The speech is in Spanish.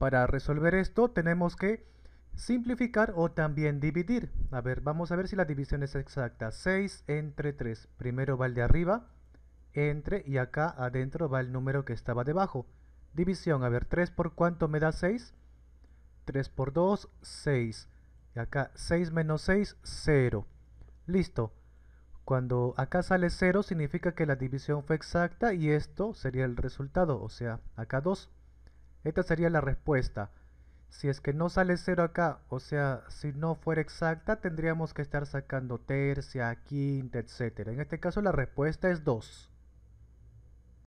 Para resolver esto tenemos que simplificar o también dividir. A ver, vamos a ver si la división es exacta. 6 entre 3. Primero va el de arriba, entre y acá adentro va el número que estaba debajo. División, a ver, 3 por cuánto me da 6? 3 por 2, 6. Y acá 6 menos 6, 0. Listo. Cuando acá sale 0 significa que la división fue exacta y esto sería el resultado, o sea, acá 2. Esta sería la respuesta. Si es que no sale 0 acá, o sea, si no fuera exacta, tendríamos que estar sacando tercia, quinta, etc. En este caso la respuesta es 2.